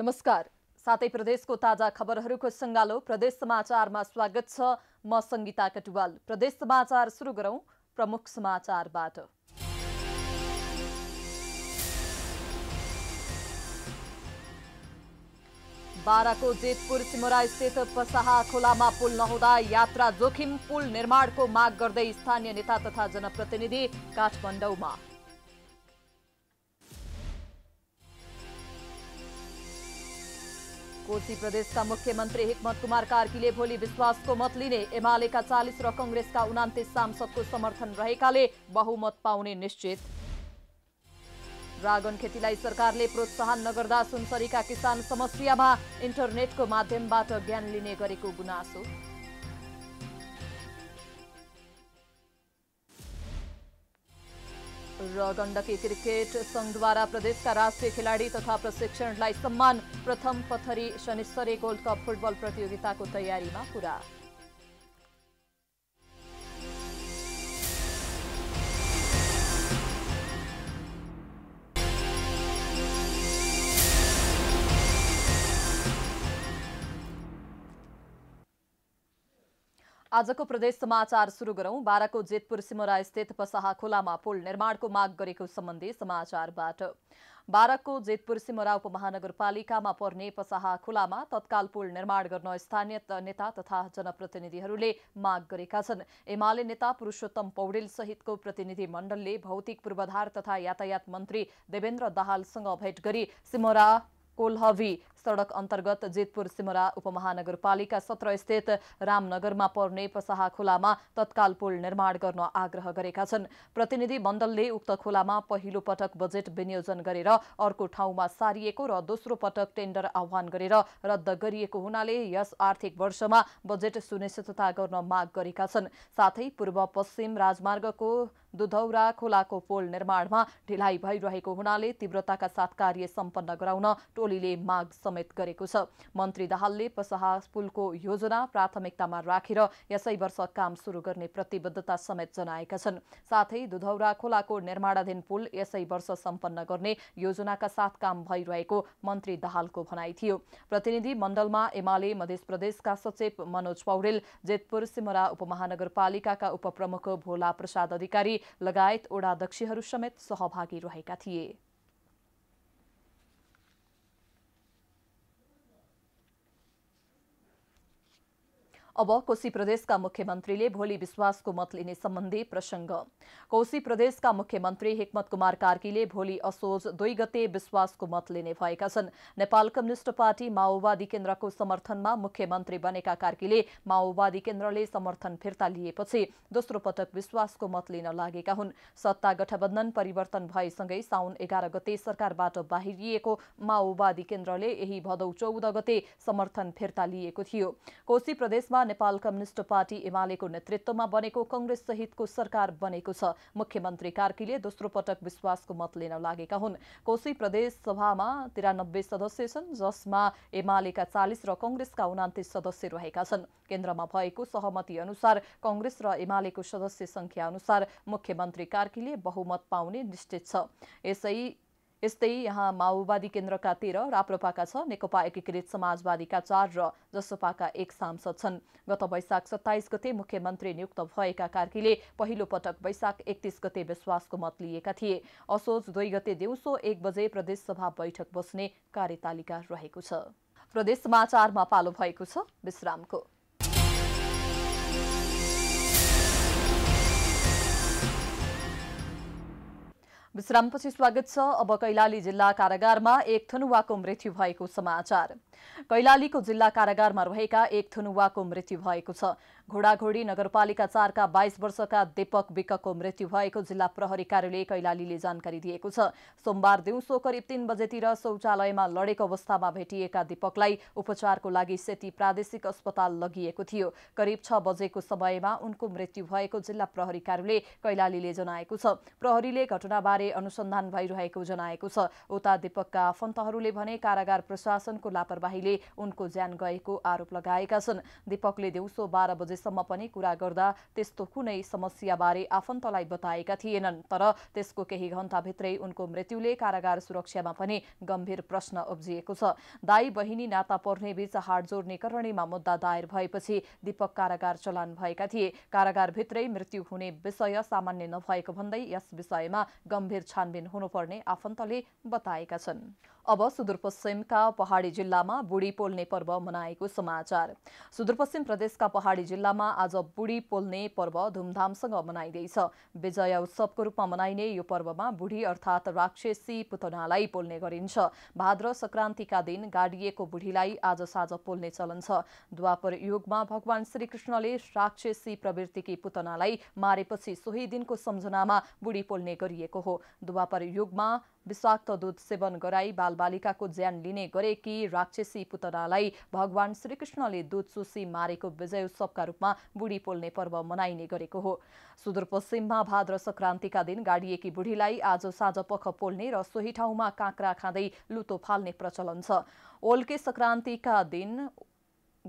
नमस्कार साथै प्रदेशको ताजा खबरहरूको सङ्गालो प्रदेश समाचारमा स्वागत छ म सङ्गीता कटुवाल प्रदेश समाचार सुरु गरौँ प्रमुख समाचारबाट बाराको जेतपुर स्थित पसाहा खोलामा पुल नहुँदा यात्रा जोखिम पुल निर्माणको माग गर्दै स्थानीय नेता तथा जनप्रतिनिधि काठमाडौँमा कोशी प्रदेशका मुख्यमन्त्री हिक्मत कुमार कार्कीले भोलि विश्वासको मत लिने एमालेका चालिस र कङ्ग्रेसका उनातिस सांसदको समर्थन रहेकाले बहुमत पाउने निश्चित रागन खेतीलाई सरकारले प्रोत्साहन नगर्दा सुनसरीका किसान समस्यामा इन्टरनेटको माध्यमबाट ज्ञान लिने गरेको गुनासो र गण्डकी क्रिकेट संघद्वारा प्रदेशका राष्ट्रिय खेलाडी तथा प्रशिक्षणलाई सम्मान प्रथम पथरी शनिश्वरी गोल्ड कप फुटबल प्रतियोगिताको तयारीमा पुरा आजको प्रदेश समाचार सुरु गरौं बाराको जेतपुर सिमरा स्थित पसाहा खोलामा पुल निर्माणको माग गरेको सम्बन्धी समाचारबाट बाह्रको जेतपुर सिमरा उपमहानगरपालिकामा पर्ने पसाहा खोलामा तत्काल पुल निर्माण गर्न स्थानीय नेता तथा जनप्रतिनिधिहरूले माग गरेका छन् एमाले नेता पुरूषोत्तम पौडेल सहितको प्रतिनिधि मण्डलले भौतिक पूर्वाधार तथा यातायात मन्त्री देवेन्द्र दाहालसँग भेट गरी सिमरा कोल्हवी सडक अन्तर्गत जेतपुर सिमरा उपमहानगरपालिका सत्र स्थित रामनगरमा पर्ने पसाहा खोलामा तत्काल पुल निर्माण गर्न आग्रह गरेका छन् प्रतिनिधि मण्डलले उक्त खोलामा पहिलो पटक बजेट विनियोजन गरेर अर्को ठाउँमा सारिएको र दोस्रो पटक टेन्डर आह्वान गरेर रद्द गरिएको हुनाले यस आर्थिक वर्षमा बजेट सुनिश्चितता गर्न माग गरेका छन् साथै पूर्व पश्चिम राजमार्गको दुधौरा खोलाको पोल निर्माणमा ढिलाइ भइरहेको हुनाले तीव्रताका साथ कार्य सम्पन्न गराउन टोलीले माग समेत गरेको छ मन्त्री दाहालले पसहा पुलको योजना प्राथमिकतामा राखेर यसै वर्ष काम सुरु गर्ने प्रतिबद्धता समेत जनाएका छन् साथै दुधौरा खोलाको निर्माणाधीन पुल यसै वर्ष सम्पन्न गर्ने योजनाका साथ काम भइरहेको मन्त्री दाहालको भनाइ थियो प्रतिनिधि मण्डलमा एमाले मध्य प्रदेशका सचिव मनोज पौडेल जेतपुर सिमरा उपमहानगरपालिकाका उपप्रमुख भोला प्रसाद अधिकारी लगायत ओडाध्यक्षहरू समेत सहभागी रहेका थिए अब कोशी प्रदेशका मुख्यमन्त्रीले भोलि विश्वासको मत लिने सम्बन्धी प्रसङ्ग कोशी प्रदेशका मुख्यमन्त्री हेकमत कुमार कार्कीले भोलि असोज दुई गते विश्वासको मत लिने भएका छन् नेपाल कम्युनिष्ट पार्टी माओवादी केन्द्रको समर्थनमा मुख्यमन्त्री बनेका कार्कीले माओवादी केन्द्रले समर्थन फिर्ता लिएपछि दोस्रो पटक विश्वासको मत लिन लागेका हुन् सत्ता गठबन्धन परिवर्तन भएसँगै साउन एघार गते सरकारबाट बाहिरिएको माओवादी केन्द्रले यही भदौ चौध गते समर्थन फिर्ता लिएको थियो कोशी प्रदेशमा नेपाल कम्युनिष्ट पार्टी एमालेको नेतृत्वमा बनेको कंग्रेस सहितको सरकार बनेको छ मुख्यमन्त्री कार्कीले दोस्रो पटक विश्वासको मत लिन लागेका हुन् कोशी प्रदेश सभामा तिरानब्बे सदस्य छन् जसमा एमालेका चालिस र कंग्रेसका उनातिस सदस्य रहेका छन् केन्द्रमा भएको सहमति अनुसार कंग्रेस र एमालेको सदस्य संख्या अनुसार मुख्यमन्त्री कार्कीले बहुमत पाउने निश्चित छ यसै यस्तै यहाँ माओवादी केन्द्रका तेह्र राप्रपाका छ नेकपा एकीकृत समाजवादीका चार र जसपाका एक सांसद छन् गत वैशाख सत्ताइस गते मुख्यमन्त्री नियुक्त भएका कार्कीले पहिलो पटक वैशाख एकतिस गते विश्वासको मत लिएका थिए असोज दुई गते दिउँसो एक बजे प्रदेश सभा बैठक बस्ने कार्यतालिका रहेको छ प्रदेश समाचारमा पालो भएको छ विश्रामको विश्रामपछि स्वागत छ अब कैलाली जिल्ला कारागारमा एक थनुवाको मृत्यु भएको समाचार कैलालीको जिल्ला कारागारमा रहेका एक थुनुवाको मृत्यु भएको छ घोडाघोडी नगरपालिका चारका बाइस वर्षका दीपक विकको मृत्यु भएको जिल्ला प्रहरी कार्यालय कैलालीले जानकारी दिएको छ सोमबार दिउँसो करिब तीन बजेतिर शौचालयमा लडेको अवस्थामा भेटिएका दीपकलाई उपचारको लागि सेती प्रादेशिक अस्पताल लगिएको थियो करिब छ बजेको समयमा उनको मृत्यु भएको जिल्ला प्रहरी कार्यालय कैलालीले जनाएको छ प्रहरीले घटनाबारे अनुसन्धान भइरहेको जनाएको छ उता दीपकका आफन्तहरूले भने कारागार प्रशासनको लापरवाहीले उनको ज्यान गएको आरोप लगाएका छन् दीपकले दिउँसो बाह्र बजे अहिलेसम्म पनि कुरा गर्दा त्यस्तो कुनै समस्याबारे आफन्तलाई बताएका थिएनन् तर त्यसको केही घण्टाभित्रै उनको मृत्युले कारागार सुरक्षामा पनि गम्भीर प्रश्न उब्जिएको छ दाई बहिनी नाता पर्ने बीच हाड जोड्ने करणीमा मुद्दा दायर भएपछि दीपक कारागार चलान भएका थिए कारागारभित्रै मृत्यु हुने विषय सामान्य नभएको भन्दै यस विषयमा गम्भीर छानबिन हुनुपर्ने आफन्तले बताएका छन् अब सुदूरपश्चिमका पहाडी जिल्लामा बुढी पोल्ने पर्व मनाएको समाचार सुदूरपश्चिम प्रदेशका पहाडी जिल्लामा आज बुढी पोल्ने पर्व धुमधामसँग मनाइँदैछ विजय उत्सवको रूपमा मनाइने यो पर्वमा बुढी अर्थात् राक्षसी पुतनालाई पोल्ने गरिन्छ भाद्र सङ्क्रान्तिका दिन गाडिएको बुढीलाई आज साँझ पोल्ने चलन छ द्वापर युगमा भगवान श्रीकृष्णले राक्षसी प्रवृत्तिकी पुतनालाई मारेपछि सोही दिनको सम्झनामा बुढी पोल्ने गरिएको हो द्वापर युगमा विषाक्त दूध सेवन गराई बालबालिकाको ज्यान लिने गरेकी राक्षसी पुतनालाई भगवान श्रीकृष्णले दूध चुसी मारेको विजय उत्सवका रूपमा बुढी पोल्ने पर्व मनाइने गरेको हो सुदूरपश्चिममा भाद्र सङ्क्रान्तिका दिन गाडिएकी बुढीलाई आज साँझ पख पोल्ने र सोही ठाउँमा काँक्रा खाँदै लुतो फाल्ने प्रचलन छ ओल्के सङ्क्रान्तिका दिन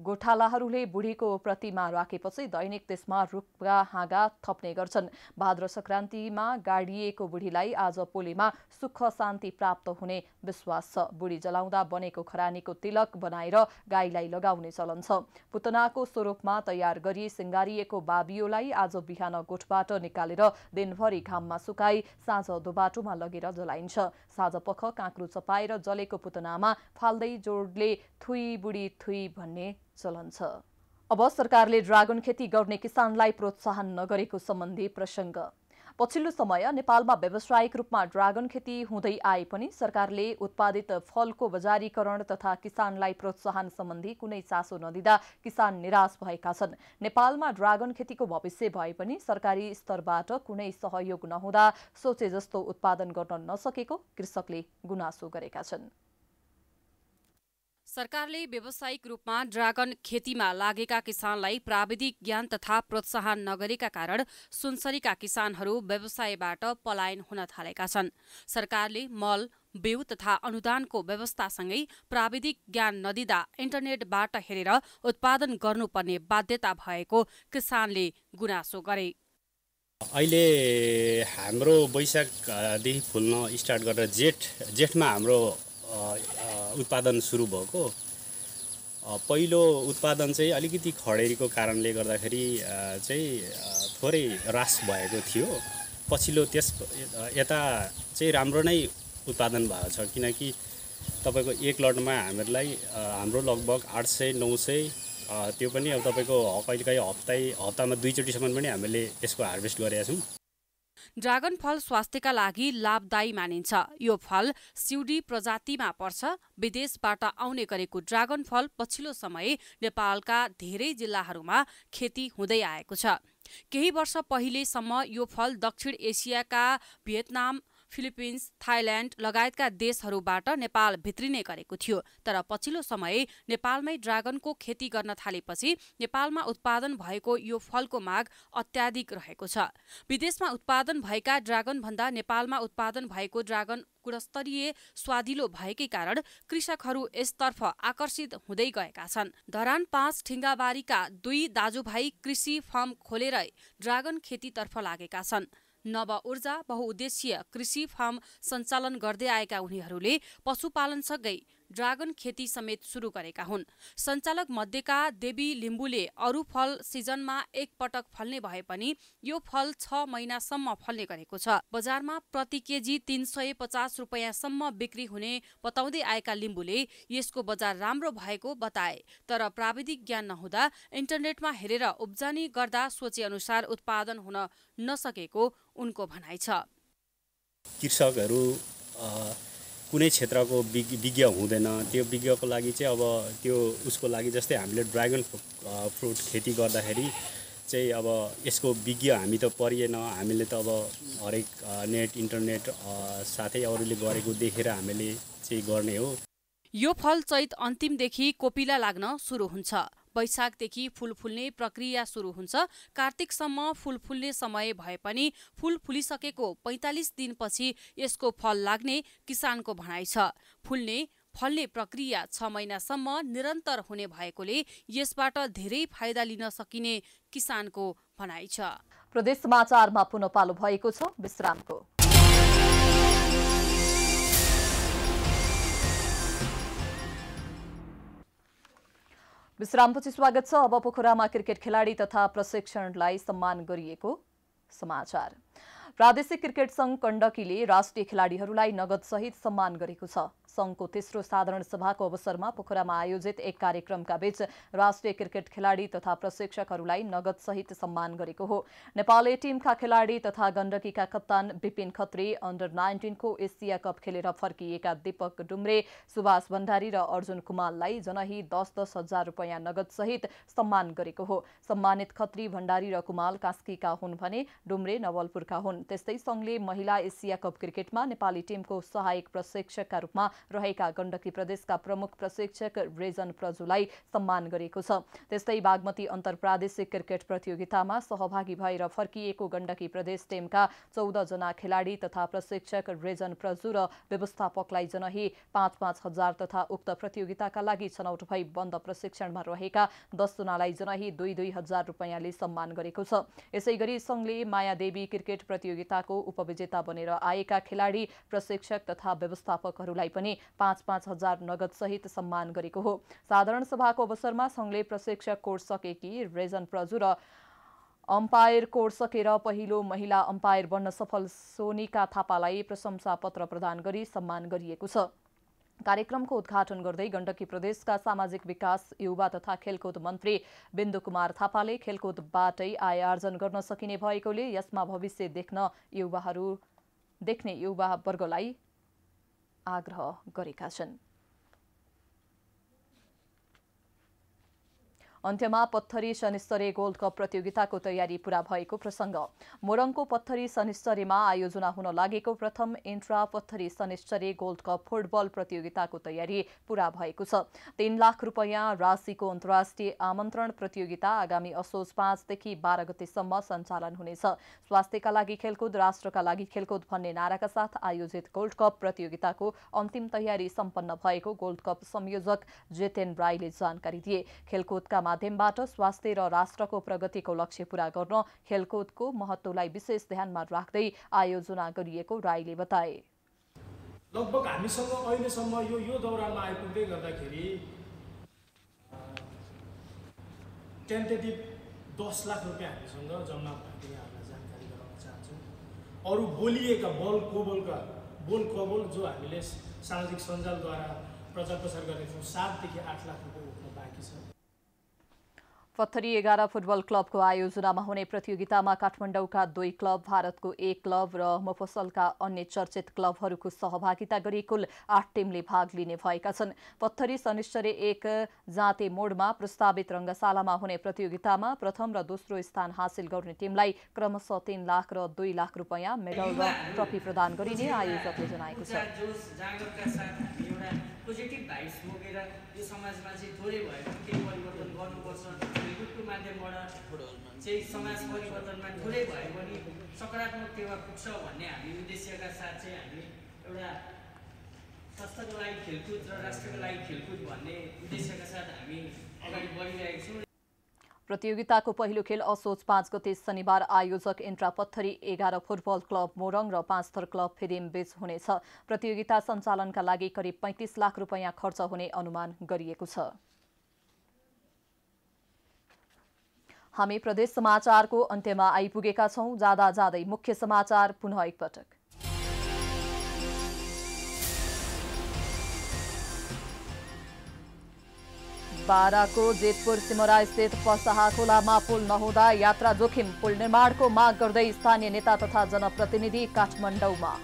गोठालाहरूले बुढीको प्रतिमा राखेपछि दैनिक त्यसमा रुखका हाँगा थप्ने गर्छन् भाद्र सङ्क्रान्तिमा गाडिएको बुढीलाई आज पोलेमा सुख शान्ति प्राप्त हुने विश्वास छ बुढी जलाउँदा बनेको खरानीको तिलक बनाएर गाईलाई लगाउने चलन छ पुतनाको स्वरूपमा तयार गरी सिङ्गारिएको बाबियोलाई आज बिहान गोठबाट निकालेर दिनभरि घाममा सुकाई साँझ दोबाटोमा लगेर जलाइन्छ साँझ पख काँक्रो चपाएर जलेको पुतनामा फाल्दै जोडले थुई बुढी थुई भन्ने चलन छ अब सरकारले ड्रागन खेती गर्ने किसानलाई प्रोत्साहन नगरेको सम्बन्धी प्रसङ्ग पछिल्लो समय नेपालमा व्यावसायिक रूपमा ड्रागन खेती हुँदै आए पनि सरकारले उत्पादित फलको बजारीकरण तथा किसानलाई प्रोत्साहन सम्बन्धी कुनै चासो नदिँदा किसान निराश भएका छन् नेपालमा ड्रागन खेतीको भविष्य भए पनि सरकारी स्तरबाट कुनै सहयोग नहुँदा सोचे जस्तो उत्पादन गर्न नसकेको कृषकले गुनासो गरेका छन् सरकारले व्यावसायिक रूपमा ड्रागन खेतीमा लागेका किसानलाई प्राविधिक ज्ञान तथा प्रोत्साहन नगरेका कारण सुनसरीका किसानहरू व्यवसायबाट पलायन हुन थालेका छन् सरकारले मल बिउ तथा अनुदानको व्यवस्थासँगै प्राविधिक ज्ञान नदिँदा इन्टरनेटबाट हेरेर उत्पादन गर्नुपर्ने बाध्यता भएको किसानले गुनासो गरे अहिले हाम्रो वैशाखदेखि फुल्न स्टार्ट गरेर जेठ जेठमा हाम्रो उत्पादन सुरु भएको पहिलो उत्पादन चाहिँ अलिकति खडेरीको कारणले गर्दाखेरि चाहिँ थोरै रास भएको थियो पछिल्लो त्यस यता चाहिँ राम्रो नै उत्पादन भएको छ किनकि तपाईँको एक लटमा हामीहरूलाई हाम्रो लगभग आठ सय नौ सय त्यो पनि अब तपाईँको कहिलेकाहीँ हप्तै हप्तामा दुईचोटिसम्म पनि हामीले यसको हार्भेस्ट गरेका छौँ ड्रागन फल स्वास्थ्यका लागि लाभदायी मानिन्छ यो फल सिउडी प्रजातिमा पर्छ विदेशबाट आउने गरेको ड्रागन फल पछिल्लो समय नेपालका धेरै जिल्लाहरूमा खेती हुँदै आएको छ केही वर्ष पहिलेसम्म यो फल दक्षिण एसियाका भियतनाम फिलिपिन्स थाइल्याण्ड लगायतका देशहरूबाट नेपाल भित्रिने गरेको थियो तर पछिल्लो समय नेपालमै ड्रागनको खेती गर्न थालेपछि नेपालमा उत्पादन भएको यो फलको माग अत्याधिक रहेको छ विदेशमा उत्पादन भएका ड्रागनभन्दा नेपालमा उत्पादन भएको ड्रागन गुणस्तरीय स्वादिलो भएकै कारण कृषकहरू यसतर्फ आकर्षित हुँदै गएका छन् धरान पाँच ठिङ्गाबारीका दुई दाजुभाइ कृषि फर्म खोलेर ड्रागन खेतीतर्फ लागेका छन् ऊर्जा बहुउद्देश्यीय कृषि फार्म सञ्चालन गर्दै आएका उनीहरूले पशुपालनसँगै ड्रागन खेती समेत सुरु गरेका हुन् सञ्चालक मध्येका देवी लिम्बुले अरू फल सिजनमा एक पटक फल्ने भए पनि यो फल छ महिनासम्म फल्ने गरेको छ बजारमा प्रति केजी तीन सय पचास रुपियाँसम्म बिक्री हुने बताउँदै आएका लिम्बुले यसको बजार राम्रो भएको बताए तर प्राविधिक ज्ञान नहुँदा इन्टरनेटमा हेरेर उब्जनी गर्दा सोचेअनुसार उत्पादन हुन नसकेको उनको भनाइ छ कृषकहरू कुनै क्षेत्रको विज्ञ हुँदैन त्यो विज्ञको लागि चाहिँ अब त्यो उसको लागि जस्तै हामीले ड्रागन फ्रुट खेती गर्दाखेरि चाहिँ अब यसको विज्ञ हामी त परिएन हामीले त अब हरेक नेट इन्टरनेट साथै अरूले गरेको देखेर हामीले चाहिँ गर्ने हो यो फल चैत अन्तिमदेखि कोपिला लाग्न सुरु हुन्छ वैशाखदेखि फुल फुल्ने प्रक्रिया सुरु हुन्छ कार्तिकसम्म फुल फुल्ने समय भए पनि फुल फुलिसकेको पैँतालिस दिनपछि यसको फल लाग्ने किसानको भनाइ छ फुल्ने फल्ने प्रक्रिया छ महिनासम्म निरन्तर हुने भएकोले यसबाट धेरै फाइदा लिन सकिने किसानको भनाइ छ प्रदेश समाचारमा पुनः पालो भएको छ विश्रामको विश्रामपछि स्वागत छ अब पोखरामा क्रिकेट खेलाडी तथा प्रशिक्षणलाई सम्मान गरिएको समाचार प्रादेशिक क्रिकेट संघ कण्डकीले राष्ट्रिय खेलाडीहरूलाई नगदसहित सम्मान गरेको छ संघको तेस्रो साधारण सभाको अवसरमा पोखरामा आयोजित एक कार्यक्रमका बीच राष्ट्रिय क्रिकेट खेलाडी तथा प्रशिक्षकहरूलाई नगदसहित सम्मान गरेको हो नेपाली टिमका खेलाडी तथा गण्डकीका कप्तान विपिन खत्री अन्डर नाइन्टिनको एसिया कप खेलेर फर्किएका दीपक डुम्रे सुभाष भण्डारी र अर्जुन कुमाललाई जनही दस दस हजार रुपियाँ नगदसहित सम्मान गरेको हो सम्मानित खत्री भण्डारी र कुमाल कास्कीका हुन् भने डुम्रे नवलपुरका हुन् त्यस्तै संघले महिला एसिया कप क्रिकेटमा नेपाली टिमको सहायक प्रशिक्षकका रूपमा रहेका गण्डकी प्रदेशका प्रमुख प्रशिक्षक रेजन प्रजुलाई सम्मान गरेको छ त्यस्तै बागमती अन्तर्प्रादेशिक क्रिकेट प्रतियोगितामा सहभागी भएर फर्किएको गण्डकी प्रदेश टिमका जना खेलाडी तथा प्रशिक्षक रेजन प्रजु र व्यवस्थापकलाई जनही पाँच पाँच हजार तथा उक्त प्रतियोगिताका लागि छनौट भई बन्द प्रशिक्षणमा रहेका दसजनालाई जनही दुई दुई हजार रुपियाँले सम्मान गरेको छ यसै गरी सङ्घले मायादेवी क्रिकेट प्रतियोगिताको उपविजेता बनेर आएका खेलाडी प्रशिक्षक तथा व्यवस्थापकहरूलाई पनि पाँच पाँच हजार सहित सम्मान गरेको हो साधारण सभाको अवसरमा संघले प्रशिक्षक कोर्स सकेकी रेजन प्रजु र अम्पायर कोर्स सकेर पहिलो महिला अम्पायर बन्न सफल सोनिका थापालाई प्रशंसा पत्र प्रदान गरी सम्मान गरिएको छ कार्यक्रमको उद्घाटन गर्दै गण्डकी प्रदेशका सामाजिक विकास युवा तथा खेलकुद मन्त्री बिन्दु कुमार थापाले खेलकुदबाटै आय आर्जन गर्न सकिने भएकोले यसमा भविष्य देख्न युवाहरू देख्ने युवावर्गलाई आग्रह गरेका छन् अन्त्यमा पत्थरी शनिश्चरी गोल्ड कप प्रतियोगिताको तयारी पूरा भएको प्रसंग मोरङको पत्थरी शनिश्चरीमा आयोजना हुन लागेको प्रथम इन्ट्रा पत्थरी शनिश्चरी गोल्ड कप फुटबल प्रतियोगिताको तयारी पूरा भएको छ तीन लाख रुपियाँ राशिको अन्तर्राष्ट्रिय आमन्त्रण प्रतियोगिता आगामी असोज पाँचदेखि बाह्र गतेसम्म सञ्चालन हुनेछ स्वास्थ्यका लागि खेलकुद राष्ट्रका लागि खेलकुद भन्ने नाराका साथ आयोजित गोल्ड कप प्रतियोगिताको अन्तिम तयारी सम्पन्न भएको गोल्ड कप संयोजक जेतेन राईले जानकारी दिए खेलकुदका माध्यमबाट स्वास्थ्य र राष्ट्रको प्रगतिको लक्ष्य पूरा गर्न खेलकुदको महत्वलाई विशेष ध्यानमा राख्दै आयोजना गरिएको राईले बताए लगभग हामीसँग अहिलेसम्म यो यो दौरामा आइपुग्दै गर्दाखेरि टेन्टेटिभ दस लाख रुपियाँ हामीसँग जम्मा भएको यहाँहरूलाई जानकारी गराउन चाहन्छु अरू बोलिएका बल कोबलका बोल कबोल जो हामीले सामाजिक सञ्जालद्वारा प्रचार प्रसार छौँ सातदेखि आठ लाख रुपियाँ उठ्न बाँकी छ पत्थरी एघार फुटबल क्लबको आयोजनामा हुने प्रतियोगितामा काठमाडौँका दुई क्लब भारतको एक क्लब र मफसलका अन्य चर्चित क्लबहरूको सहभागिता गरी कुल आठ टिमले भाग लिने भएका छन् पत्थरी शनिश्चर एक जाँते मोडमा प्रस्तावित रङ्गशालामा हुने प्रतियोगितामा प्रथम र दोस्रो स्थान हासिल गर्ने टिमलाई क्रमशः तीन लाख र दुई लाख रुपियाँ मेडल र ट्रफी प्रदान गरिने आयोजकले जनाएको छ पोजिटिभ भाइब्स बोकेर यो समाजमा चाहिँ थोरै भए पनि केही परिवर्तन गर्नुपर्छ खेलकुदको माध्यमबाट चाहिँ समाज परिवर्तनमा थोरै भए पनि सकारात्मक टेवा पुग्छ भन्ने हामी उद्देश्यका साथ चाहिँ हामी एउटा स्वास्थ्यको लागि खेलकुद र राष्ट्रको लागि खेलकुद भन्ने उद्देश्यका साथ हामी अगाडि बढिरहेको छौँ प्रतियोगिताको पहिलो खेल असोज पाँच गते शनिबार आयोजक इन्ट्रापत्थरी एघार फुटबल क्लब मोरङ र पाँच थर क्लब फिरेम बीच हुनेछ प्रतियोगिता सञ्चालनका लागि करिब पैँतिस लाख रुपियाँ खर्च हुने अनुमान गरिएको छ हामी प्रदेश समाचारको अन्त्यमा आइपुगेका छौँ जाँदा जाँदै मुख्य समाचार पुनः एकपटक बाहर को जेतपुर सिमरा स्थित पसहा खोला में पुल नहुँदा यात्रा जोखिम पुल निर्माण को मांग करते स्थानीय नेता तथा जनप्रतिनिधि काठमाडौँमा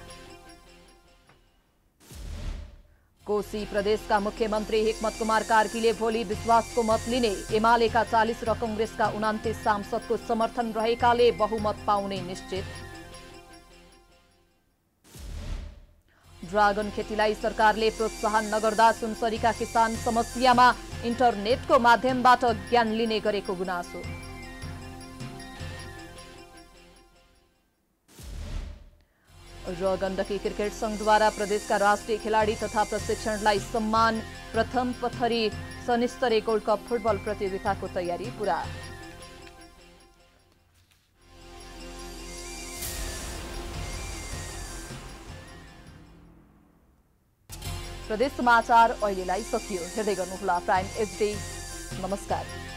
कोशी प्रदेश का मुख्यमंत्री हिकमत कुमार कार्की भोली विश्वास को मत लिने एमए एमालेका चालिस र उन्तीस सांसद को समर्थन रहेकाले बहुमत पाने निश्चित ड्रागन खेतीलाई सरकारले प्रोत्साहन नगर्दा सुनसरीका किसान समस्यामा इन्टरनेटको माध्यमबाट ज्ञान लिने गरेको गुनासो र गण्डकी क्रिकेट संघद्वारा प्रदेशका राष्ट्रिय खेलाडी तथा प्रशिक्षणलाई सम्मान प्रथम पथरी सनिस्तरे गोल्ड कप फुटबल प्रतियोगिताको तयारी पूरा प्रदेश समाचार अहिलेलाई सकियो हेर्दै गर्नुहोला प्राइम एचडी नमस्कार